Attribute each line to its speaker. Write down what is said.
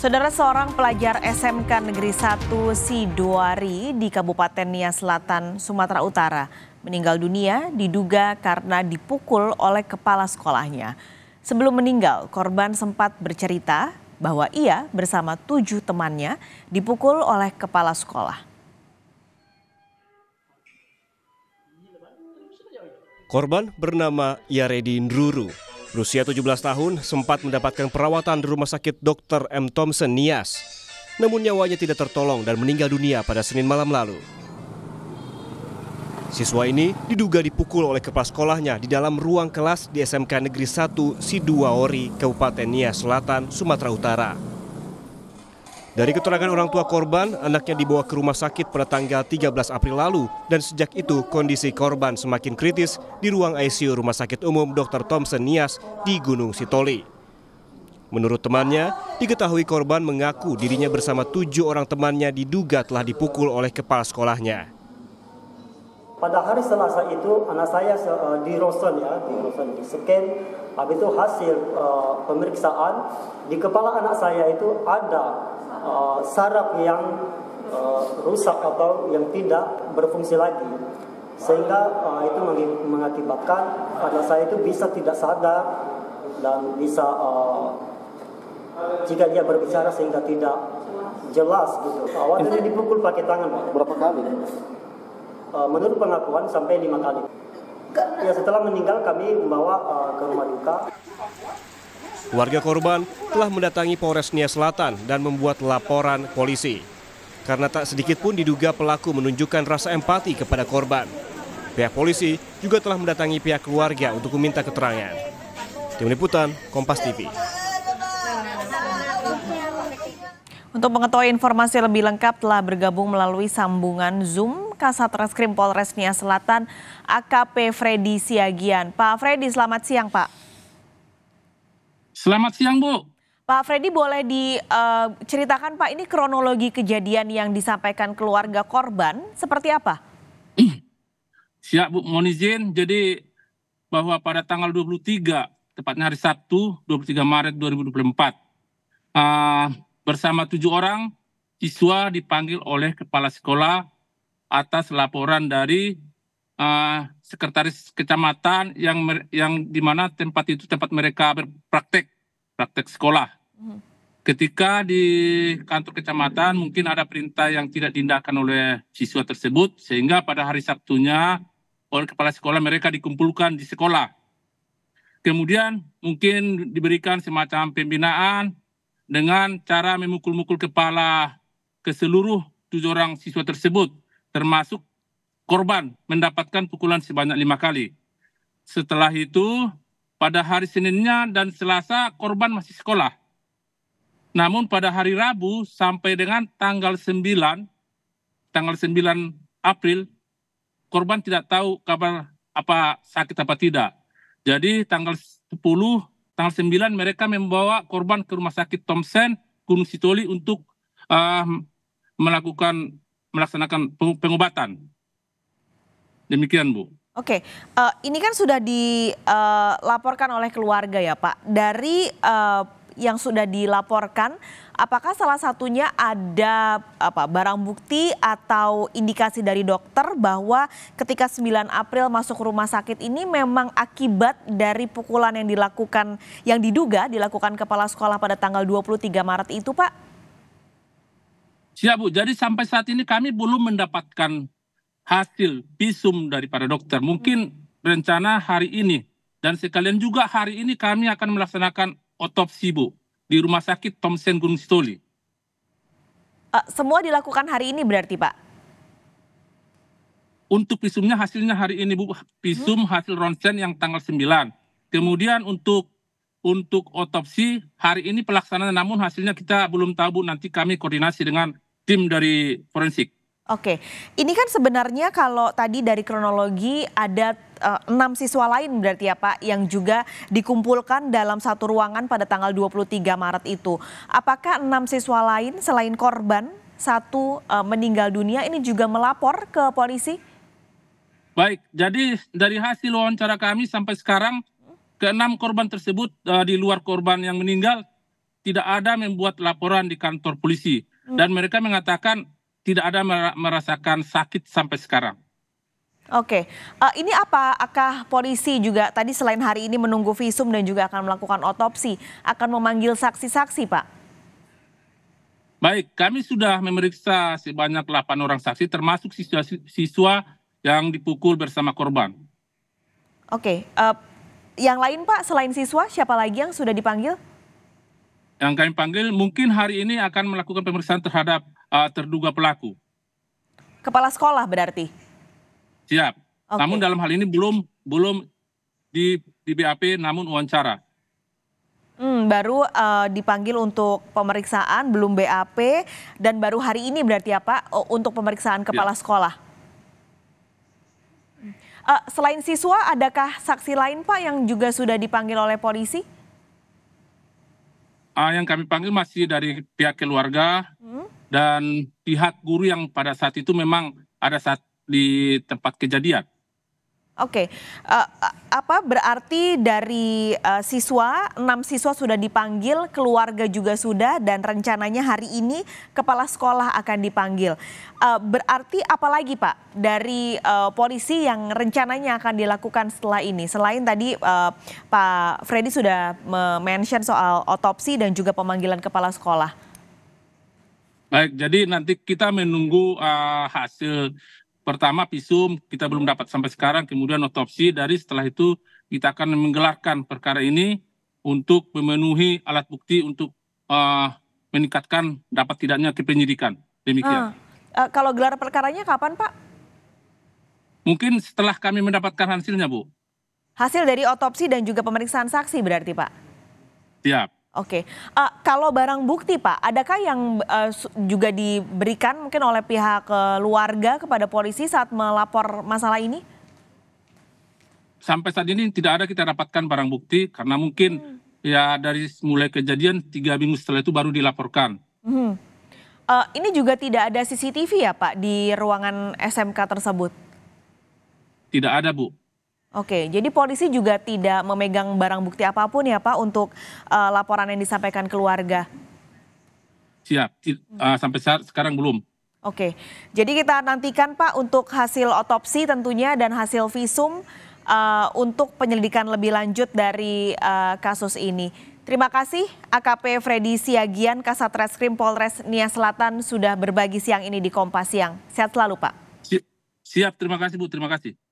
Speaker 1: Saudara seorang pelajar SMK Negeri 1 Sidoari di Kabupaten Nias Selatan, Sumatera Utara meninggal dunia diduga karena dipukul oleh kepala sekolahnya. Sebelum meninggal, korban sempat bercerita bahwa ia bersama tujuh temannya dipukul oleh kepala sekolah.
Speaker 2: Korban bernama Yaredi Ndruru Berusia 17 tahun, sempat mendapatkan perawatan di Rumah Sakit Dr. M. Thompson Nias. Namun nyawanya tidak tertolong dan meninggal dunia pada Senin malam lalu. Siswa ini diduga dipukul oleh kepala sekolahnya di dalam ruang kelas di SMK Negeri 1 Siduaori, Kabupaten Nias Selatan, Sumatera Utara. Dari keterangan orang tua korban, anaknya dibawa ke rumah sakit pada tanggal 13 April lalu dan sejak itu kondisi korban semakin kritis di ruang ICU Rumah Sakit Umum Dr. Thompson Nias di Gunung Sitoli. Menurut temannya, diketahui korban mengaku dirinya bersama tujuh orang temannya diduga telah dipukul oleh kepala sekolahnya. Pada hari Selasa itu anak saya uh, di Rosen ya, di Rosen di scan. Habis itu hasil uh, pemeriksaan di kepala anak saya itu ada uh, saraf yang uh, rusak atau yang tidak berfungsi lagi. Sehingga uh, itu mengakibatkan anak saya itu bisa tidak sadar dan bisa uh, jika dia berbicara sehingga tidak jelas gitu. Awalnya dipukul pakai tangan, Berapa kali? Eh, menurut pengakuan sampai lima kali. Ya setelah meninggal kami membawa uh, ke rumah duka. Warga korban telah mendatangi Polres Nia Selatan dan membuat laporan polisi. Karena tak sedikit pun diduga pelaku menunjukkan rasa empati kepada korban. Pihak polisi juga telah mendatangi pihak keluarga untuk meminta keterangan. Tim Liputan, Kompas TV.
Speaker 1: Untuk mengetahui informasi lebih lengkap telah bergabung melalui sambungan Zoom Kasat Reskrim Polres Nia Selatan AKP Freddy Siagian. Pak Freddy, selamat siang Pak.
Speaker 3: Selamat siang Bu.
Speaker 1: Pak Freddy boleh diceritakan eh, Pak ini kronologi kejadian yang disampaikan keluarga korban seperti apa?
Speaker 3: Siap Bu, mohon izin. Jadi bahwa pada tanggal 23, tepatnya hari Sabtu 23 Maret 2024, uh, eh, bersama tujuh orang siswa dipanggil oleh kepala sekolah atas laporan dari uh, sekretaris kecamatan yang yang di mana tempat itu tempat mereka berpraktek praktek sekolah. Hmm. Ketika di kantor kecamatan mungkin ada perintah yang tidak diindahkan oleh siswa tersebut sehingga pada hari Sabtunya oleh kepala sekolah mereka dikumpulkan di sekolah. Kemudian mungkin diberikan semacam pembinaan dengan cara memukul-mukul kepala ke seluruh tujuh orang siswa tersebut termasuk korban mendapatkan pukulan sebanyak lima kali. Setelah itu, pada hari Seninnya dan Selasa korban masih sekolah. Namun pada hari Rabu sampai dengan tanggal 9, tanggal 9 April, korban tidak tahu kabar apa sakit apa tidak. Jadi tanggal 10, tanggal 9 mereka membawa korban ke rumah sakit Thompson Gunung Sitoli untuk uh, melakukan melaksanakan pengobatan. Demikian, Bu.
Speaker 1: Oke, uh, ini kan sudah dilaporkan eh, oleh keluarga ya, Pak. Dari uh, yang sudah dilaporkan, apakah salah satunya ada apa barang bukti atau indikasi dari dokter bahwa ketika 9 April masuk rumah sakit ini memang akibat dari pukulan yang dilakukan yang diduga dilakukan kepala sekolah pada tanggal 23 Maret itu, Pak?
Speaker 3: Siap ya, Bu, jadi sampai saat ini kami belum mendapatkan hasil visum daripada dokter. Mungkin rencana hari ini dan sekalian juga hari ini kami akan melaksanakan otopsi Bu di Rumah Sakit Thomson Gunung Sitoli.
Speaker 1: Uh, semua dilakukan hari ini berarti Pak?
Speaker 3: Untuk visumnya hasilnya hari ini Bu, visum hmm. hasil ronsen yang tanggal 9. Kemudian untuk untuk otopsi hari ini pelaksanaan namun hasilnya kita belum tahu Bu, nanti kami koordinasi dengan tim dari forensik. Oke, ini kan
Speaker 1: sebenarnya kalau tadi dari kronologi ada eh, enam siswa lain berarti ya Pak yang juga dikumpulkan dalam satu ruangan pada tanggal 23 Maret itu. Apakah enam siswa lain selain korban satu uh, meninggal dunia ini juga melapor ke polisi?
Speaker 3: Baik, jadi dari hasil wawancara kami sampai sekarang keenam korban tersebut uh, di luar korban yang meninggal tidak ada membuat laporan di kantor polisi. Hmm. dan mereka mengatakan tidak ada merasakan sakit sampai sekarang.
Speaker 1: Oke, uh, ini apa? Akah polisi juga tadi selain hari ini menunggu visum dan juga akan melakukan otopsi, akan memanggil saksi-saksi, Pak?
Speaker 3: Baik, kami sudah memeriksa sebanyak 8 orang saksi, termasuk siswa-siswa yang dipukul bersama korban.
Speaker 1: Oke, uh, yang lain Pak, selain siswa, siapa lagi yang sudah dipanggil?
Speaker 3: yang kami panggil mungkin hari ini akan melakukan pemeriksaan terhadap uh, terduga pelaku.
Speaker 1: Kepala sekolah berarti.
Speaker 3: Siap. Okay. Namun dalam hal ini belum belum di di BAP namun wawancara.
Speaker 1: Hmm, baru uh, dipanggil untuk pemeriksaan belum BAP dan baru hari ini berarti apa ya, untuk pemeriksaan kepala ya. sekolah. Hmm. Uh, selain siswa adakah saksi lain Pak yang juga sudah dipanggil oleh polisi?
Speaker 3: uh, yang kami panggil masih dari pihak keluarga hmm? dan pihak guru yang pada saat itu memang ada saat di tempat kejadian.
Speaker 1: Oke, okay. uh, eh, apa berarti dari uh, siswa, enam siswa sudah dipanggil, keluarga juga sudah, dan rencananya hari ini kepala sekolah akan dipanggil. Uh, berarti apa lagi Pak dari uh, polisi yang rencananya akan dilakukan setelah ini? Selain tadi uh, Pak Freddy sudah mention soal otopsi dan juga pemanggilan kepala sekolah.
Speaker 3: Baik, jadi nanti kita menunggu uh, hasil pertama visum kita belum dapat sampai sekarang, kemudian otopsi dari setelah itu kita akan menggelarkan perkara ini untuk memenuhi alat bukti untuk uh, meningkatkan dapat tidaknya kepenyidikan. Demikian.
Speaker 1: Uh, uh, kalau gelar perkaranya kapan, Pak?
Speaker 3: Mungkin setelah kami mendapatkan hasilnya, Bu.
Speaker 1: Hasil dari otopsi dan juga pemeriksaan saksi berarti, Pak? Siap. Oke, uh, kalau barang bukti Pak, adakah yang uh, juga diberikan mungkin oleh pihak keluarga kepada polisi saat melapor masalah ini?
Speaker 3: Sampai saat ini tidak ada kita dapatkan barang bukti karena mungkin hmm. ya dari mulai kejadian tiga minggu setelah itu baru dilaporkan.
Speaker 1: Hmm. Uh, ini juga tidak ada CCTV ya Pak di ruangan SMK tersebut?
Speaker 3: Tidak ada Bu.
Speaker 1: Oke, jadi polisi juga tidak memegang barang bukti apapun ya Pak untuk uh, laporan yang disampaikan keluarga.
Speaker 3: Siap, uh, sampai saat sekarang belum.
Speaker 1: Oke, jadi kita nantikan Pak untuk hasil otopsi tentunya dan hasil visum uh, untuk penyelidikan lebih lanjut dari uh, kasus ini. Terima kasih AKP Freddy Siagian Kasat Reskrim Polres Nia Selatan sudah berbagi siang ini di Kompas Siang. Sehat selalu Pak.
Speaker 3: Siap, siap terima kasih Bu, terima kasih.